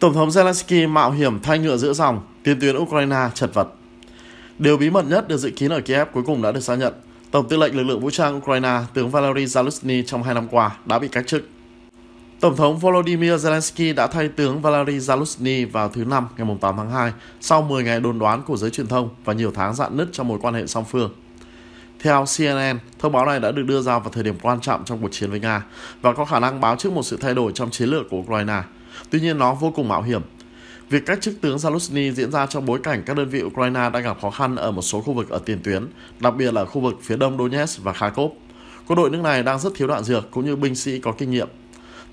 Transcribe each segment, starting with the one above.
Tổng thống Zelensky mạo hiểm thay ngựa giữa dòng, tiến tuyến Ukraine chật vật. Điều bí mật nhất được dự kiến ở Kiev cuối cùng đã được xác nhận. Tổng tư lệnh lực lượng vũ trang Ukraine, tướng Valery Zaluzny trong hai năm qua đã bị cách chức. Tổng thống Volodymyr Zelensky đã thay tướng Valery Zaluzny vào thứ Năm ngày 8 tháng 2 sau 10 ngày đồn đoán của giới truyền thông và nhiều tháng dạn nứt trong mối quan hệ song phương. Theo CNN, thông báo này đã được đưa ra vào thời điểm quan trọng trong cuộc chiến với Nga và có khả năng báo trước một sự thay đổi trong chiến lược của Ukraine – Tuy nhiên nó vô cùng mạo hiểm. Việc cách chức tướng Zaluzny diễn ra trong bối cảnh các đơn vị Ukraine đang gặp khó khăn ở một số khu vực ở tiền tuyến, đặc biệt là khu vực phía đông Donetsk và Kharkov. Quân đội nước này đang rất thiếu đạn dược cũng như binh sĩ có kinh nghiệm.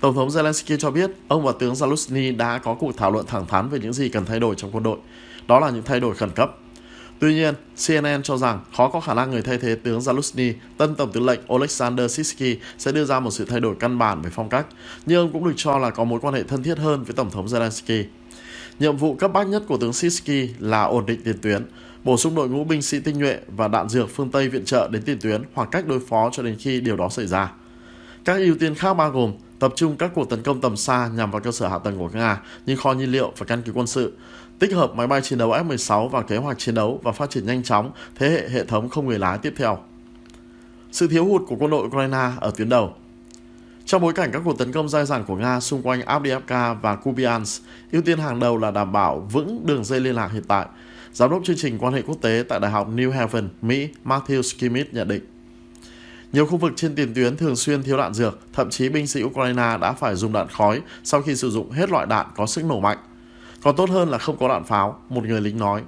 Tổng thống Zelensky cho biết ông và tướng Zaluzny đã có cuộc thảo luận thẳng thắn về những gì cần thay đổi trong quân đội. Đó là những thay đổi khẩn cấp, Tuy nhiên, CNN cho rằng khó có khả năng người thay thế tướng Zaluzny, tân tổng tư lệnh Oleksandr Sisky sẽ đưa ra một sự thay đổi căn bản về phong cách, nhưng ông cũng được cho là có mối quan hệ thân thiết hơn với Tổng thống Zelensky. Nhiệm vụ cấp bách nhất của tướng Sisky là ổn định tiền tuyến, bổ sung đội ngũ binh sĩ tinh nhuệ và đạn dược phương Tây viện trợ đến tiền tuyến hoặc cách đối phó cho đến khi điều đó xảy ra. Các ưu tiên khác bao gồm tập trung các cuộc tấn công tầm xa nhằm vào cơ sở hạ tầng của Nga như kho nhiên liệu và căn cứ quân sự, tích hợp máy bay chiến đấu F-16 vào kế hoạch chiến đấu và phát triển nhanh chóng thế hệ hệ thống không người lái tiếp theo. Sự thiếu hụt của quân đội Ukraine ở tuyến đầu trong bối cảnh các cuộc tấn công dai dẳng của Nga xung quanh Avdiivka và Kupiansk, ưu tiên hàng đầu là đảm bảo vững đường dây liên lạc hiện tại. Giám đốc chương trình quan hệ quốc tế tại Đại học New Haven, Mỹ Matthew Skimmett nhận định. Nhiều khu vực trên tiền tuyến thường xuyên thiếu đạn dược, thậm chí binh sĩ Ukraine đã phải dùng đạn khói sau khi sử dụng hết loại đạn có sức nổ mạnh. Còn tốt hơn là không có đạn pháo, một người lính nói.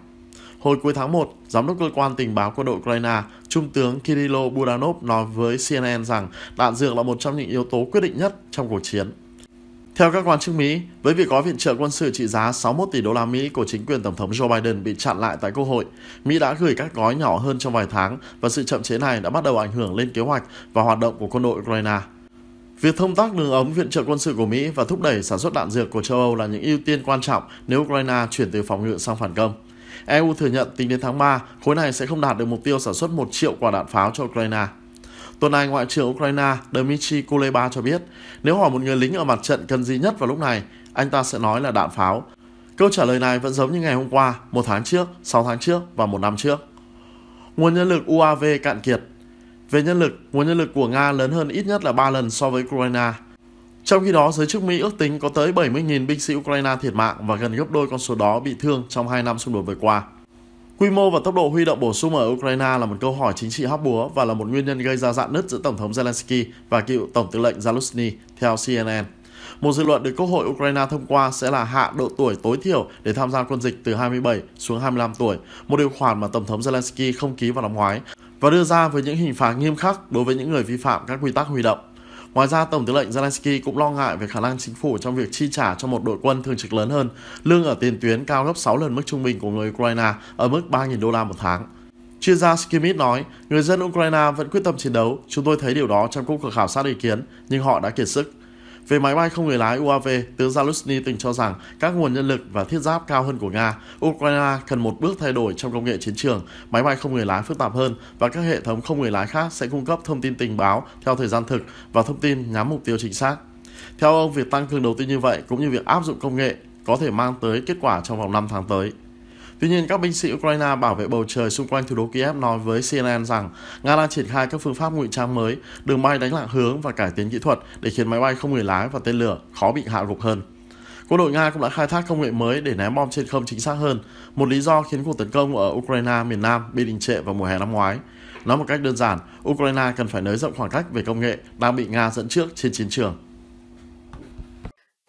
Hồi cuối tháng 1, Giám đốc cơ quan tình báo quân đội Ukraine, Trung tướng Kirilo Budanov nói với CNN rằng đạn dược là một trong những yếu tố quyết định nhất trong cuộc chiến. Theo các quan chức Mỹ, với việc gói viện trợ quân sự trị giá 61 tỷ đô la Mỹ của chính quyền Tổng thống Joe Biden bị chặn lại tại Quốc hội, Mỹ đã gửi các gói nhỏ hơn trong vài tháng và sự chậm chế này đã bắt đầu ảnh hưởng lên kế hoạch và hoạt động của quân đội Ukraine. Việc thông tác đường ống viện trợ quân sự của Mỹ và thúc đẩy sản xuất đạn dược của châu Âu là những ưu tiên quan trọng nếu Ukraine chuyển từ phòng ngự sang phản công. EU thừa nhận tính đến tháng 3, khối này sẽ không đạt được mục tiêu sản xuất 1 triệu quả đạn pháo cho Ukraine. Tuần này, Ngoại trưởng Ukraine Dmitry Kuleba cho biết, nếu hỏi một người lính ở mặt trận cần gì nhất vào lúc này, anh ta sẽ nói là đạn pháo. Câu trả lời này vẫn giống như ngày hôm qua, một tháng trước, sáu tháng trước và một năm trước. Nguồn nhân lực UAV cạn kiệt Về nhân lực, nguồn nhân lực của Nga lớn hơn ít nhất là 3 lần so với Ukraine. Trong khi đó, giới chức Mỹ ước tính có tới 70.000 binh sĩ Ukraine thiệt mạng và gần gấp đôi con số đó bị thương trong 2 năm xung đột vừa qua. Quy mô và tốc độ huy động bổ sung ở Ukraine là một câu hỏi chính trị hóc búa và là một nguyên nhân gây ra dạn nứt giữa Tổng thống Zelensky và cựu Tổng tư lệnh Zaluzny, theo CNN. Một dự luật được Quốc hội Ukraine thông qua sẽ là hạ độ tuổi tối thiểu để tham gia quân dịch từ 27 xuống 25 tuổi, một điều khoản mà Tổng thống Zelensky không ký vào năm ngoái, và đưa ra với những hình phạt nghiêm khắc đối với những người vi phạm các quy tắc huy động. Ngoài ra, Tổng tư lệnh Zelensky cũng lo ngại về khả năng chính phủ trong việc chi trả cho một đội quân thường trực lớn hơn, lương ở tiền tuyến cao gấp 6 lần mức trung bình của người Ukraine ở mức 3.000 đô la một tháng. Chuyên gia Skimit nói, người dân Ukraine vẫn quyết tâm chiến đấu, chúng tôi thấy điều đó trong cuộc khảo sát ý kiến, nhưng họ đã kiệt sức. Về máy bay không người lái UAV, tướng Zaluzny từng cho rằng các nguồn nhân lực và thiết giáp cao hơn của Nga, Ukraine cần một bước thay đổi trong công nghệ chiến trường, máy bay không người lái phức tạp hơn và các hệ thống không người lái khác sẽ cung cấp thông tin tình báo theo thời gian thực và thông tin nhắm mục tiêu chính xác. Theo ông, việc tăng cường đầu tư như vậy cũng như việc áp dụng công nghệ có thể mang tới kết quả trong vòng 5 tháng tới. Tuy nhiên, các binh sĩ Ukraine bảo vệ bầu trời xung quanh thủ đô Kiev nói với CNN rằng Nga đang triển khai các phương pháp ngụy trang mới, đường bay đánh lạc hướng và cải tiến kỹ thuật để khiến máy bay không người lái và tên lửa khó bị hạ gục hơn. Quân đội Nga cũng đã khai thác công nghệ mới để ném bom trên không chính xác hơn, một lý do khiến cuộc tấn công ở Ukraine miền Nam bị đình trệ vào mùa hè năm ngoái. Nói một cách đơn giản, Ukraine cần phải nới rộng khoảng cách về công nghệ đang bị Nga dẫn trước trên chiến trường.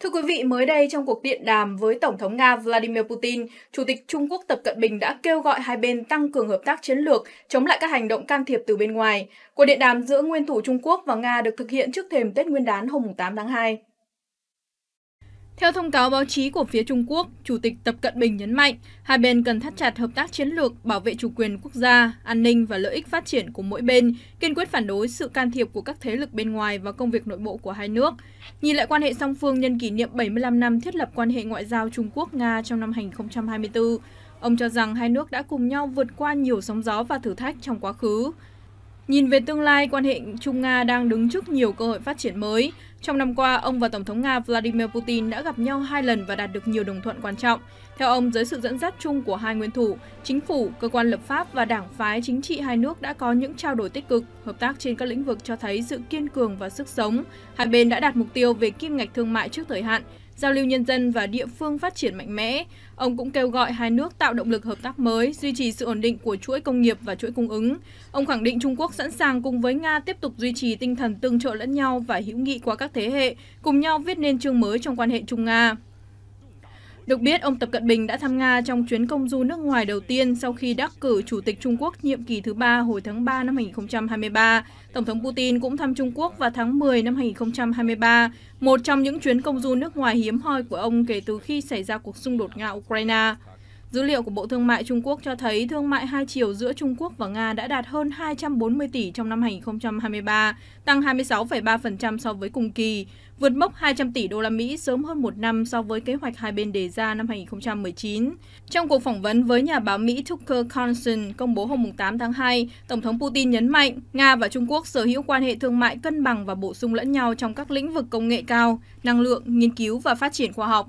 Thưa quý vị, mới đây trong cuộc điện đàm với Tổng thống Nga Vladimir Putin, Chủ tịch Trung Quốc Tập Cận Bình đã kêu gọi hai bên tăng cường hợp tác chiến lược, chống lại các hành động can thiệp từ bên ngoài. Cuộc điện đàm giữa nguyên thủ Trung Quốc và Nga được thực hiện trước thềm Tết Nguyên đán hôm 8 tháng 2. Theo thông cáo báo chí của phía Trung Quốc, Chủ tịch Tập Cận Bình nhấn mạnh, hai bên cần thắt chặt hợp tác chiến lược, bảo vệ chủ quyền quốc gia, an ninh và lợi ích phát triển của mỗi bên, kiên quyết phản đối sự can thiệp của các thế lực bên ngoài và công việc nội bộ của hai nước. Nhìn lại quan hệ song phương nhân kỷ niệm 75 năm thiết lập quan hệ ngoại giao Trung Quốc-Nga trong năm 2024, ông cho rằng hai nước đã cùng nhau vượt qua nhiều sóng gió và thử thách trong quá khứ, Nhìn về tương lai, quan hệ Trung-Nga đang đứng trước nhiều cơ hội phát triển mới. Trong năm qua, ông và Tổng thống Nga Vladimir Putin đã gặp nhau hai lần và đạt được nhiều đồng thuận quan trọng. Theo ông, dưới sự dẫn dắt chung của hai nguyên thủ, chính phủ, cơ quan lập pháp và đảng phái chính trị hai nước đã có những trao đổi tích cực, hợp tác trên các lĩnh vực cho thấy sự kiên cường và sức sống. Hai bên đã đạt mục tiêu về kim ngạch thương mại trước thời hạn, giao lưu nhân dân và địa phương phát triển mạnh mẽ. Ông cũng kêu gọi hai nước tạo động lực hợp tác mới, duy trì sự ổn định của chuỗi công nghiệp và chuỗi cung ứng. Ông khẳng định Trung Quốc sẵn sàng cùng với Nga tiếp tục duy trì tinh thần tương trợ lẫn nhau và hữu nghị qua các thế hệ, cùng nhau viết nên chương mới trong quan hệ Trung Nga. Được biết, ông Tập Cận Bình đã thăm Nga trong chuyến công du nước ngoài đầu tiên sau khi đắc cử Chủ tịch Trung Quốc nhiệm kỳ thứ ba hồi tháng 3 năm 2023. Tổng thống Putin cũng thăm Trung Quốc vào tháng 10 năm 2023, một trong những chuyến công du nước ngoài hiếm hoi của ông kể từ khi xảy ra cuộc xung đột Nga-Ukraine. Dữ liệu của Bộ Thương mại Trung Quốc cho thấy thương mại hai chiều giữa Trung Quốc và Nga đã đạt hơn 240 tỷ trong năm 2023, tăng 26,3% so với cùng kỳ, vượt mốc 200 tỷ đô la Mỹ sớm hơn một năm so với kế hoạch hai bên đề ra năm 2019. Trong cuộc phỏng vấn với nhà báo Mỹ Tucker Carlson công bố hôm 8 tháng 2, Tổng thống Putin nhấn mạnh Nga và Trung Quốc sở hữu quan hệ thương mại cân bằng và bổ sung lẫn nhau trong các lĩnh vực công nghệ cao, năng lượng, nghiên cứu và phát triển khoa học.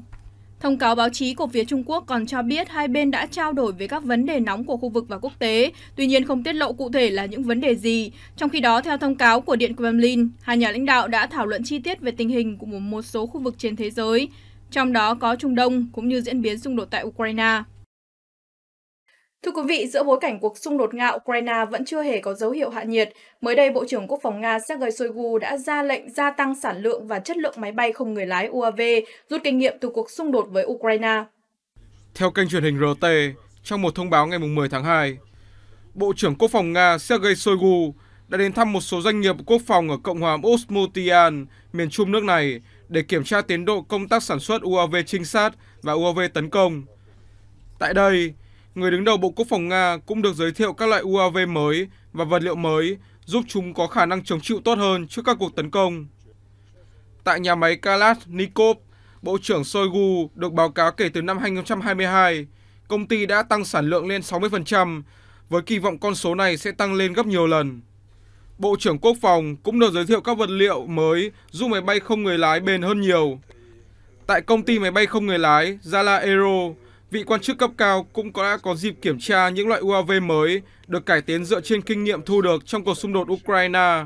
Thông cáo báo chí của phía Trung Quốc còn cho biết hai bên đã trao đổi về các vấn đề nóng của khu vực và quốc tế, tuy nhiên không tiết lộ cụ thể là những vấn đề gì. Trong khi đó, theo thông cáo của Điện Kremlin, hai nhà lãnh đạo đã thảo luận chi tiết về tình hình của một số khu vực trên thế giới, trong đó có Trung Đông cũng như diễn biến xung đột tại Ukraine. Thưa quý vị, giữa bối cảnh cuộc xung đột Nga-Ukraine vẫn chưa hề có dấu hiệu hạ nhiệt, mới đây Bộ trưởng Quốc phòng Nga Sergei Shoigu đã ra lệnh gia tăng sản lượng và chất lượng máy bay không người lái UAV, rút kinh nghiệm từ cuộc xung đột với Ukraine. Theo kênh truyền hình RT, trong một thông báo ngày 10 tháng 2, Bộ trưởng Quốc phòng Nga Sergei Shoigu đã đến thăm một số doanh nghiệp quốc phòng ở Cộng hòa Osmotian, miền trung nước này, để kiểm tra tiến độ công tác sản xuất UAV trinh sát và UAV tấn công. Tại đây, người đứng đầu Bộ Quốc phòng Nga cũng được giới thiệu các loại UAV mới và vật liệu mới giúp chúng có khả năng chống chịu tốt hơn trước các cuộc tấn công. Tại nhà máy Kalashnikov, Bộ trưởng Shoigu được báo cáo kể từ năm 2022, công ty đã tăng sản lượng lên 60%, với kỳ vọng con số này sẽ tăng lên gấp nhiều lần. Bộ trưởng Quốc phòng cũng được giới thiệu các vật liệu mới giúp máy bay không người lái bền hơn nhiều. Tại công ty máy bay không người lái Zala Aero, Vị quan chức cấp cao cũng đã có dịp kiểm tra những loại UAV mới được cải tiến dựa trên kinh nghiệm thu được trong cuộc xung đột Ukraine.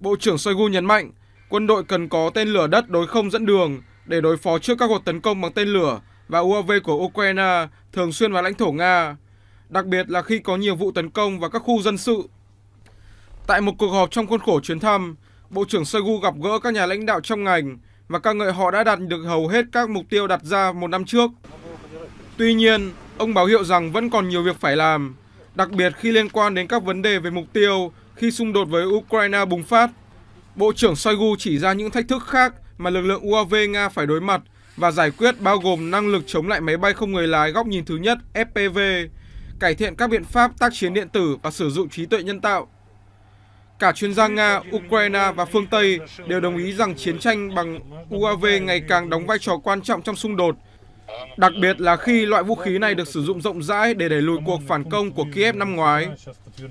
Bộ trưởng Shoigu nhấn mạnh, quân đội cần có tên lửa đất đối không dẫn đường để đối phó trước các cuộc tấn công bằng tên lửa và UAV của Ukraine thường xuyên vào lãnh thổ Nga, đặc biệt là khi có nhiều vụ tấn công vào các khu dân sự. Tại một cuộc họp trong khuôn khổ chuyến thăm, Bộ trưởng Shoigu gặp gỡ các nhà lãnh đạo trong ngành và ca ngợi họ đã đạt được hầu hết các mục tiêu đặt ra một năm trước. Tuy nhiên, ông báo hiệu rằng vẫn còn nhiều việc phải làm, đặc biệt khi liên quan đến các vấn đề về mục tiêu khi xung đột với Ukraine bùng phát. Bộ trưởng Shoigu chỉ ra những thách thức khác mà lực lượng UAV Nga phải đối mặt và giải quyết bao gồm năng lực chống lại máy bay không người lái góc nhìn thứ nhất FPV, cải thiện các biện pháp tác chiến điện tử và sử dụng trí tuệ nhân tạo. Cả chuyên gia Nga, Ukraine và phương Tây đều đồng ý rằng chiến tranh bằng UAV ngày càng đóng vai trò quan trọng trong xung đột Đặc biệt là khi loại vũ khí này được sử dụng rộng rãi để đẩy lùi cuộc phản công của Kiev năm ngoái.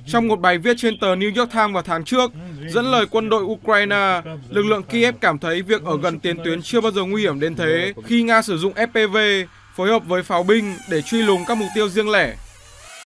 Trong một bài viết trên tờ New York Times vào tháng trước, dẫn lời quân đội Ukraine, lực lượng Kiev cảm thấy việc ở gần tiền tuyến chưa bao giờ nguy hiểm đến thế khi Nga sử dụng FPV phối hợp với pháo binh để truy lùng các mục tiêu riêng lẻ.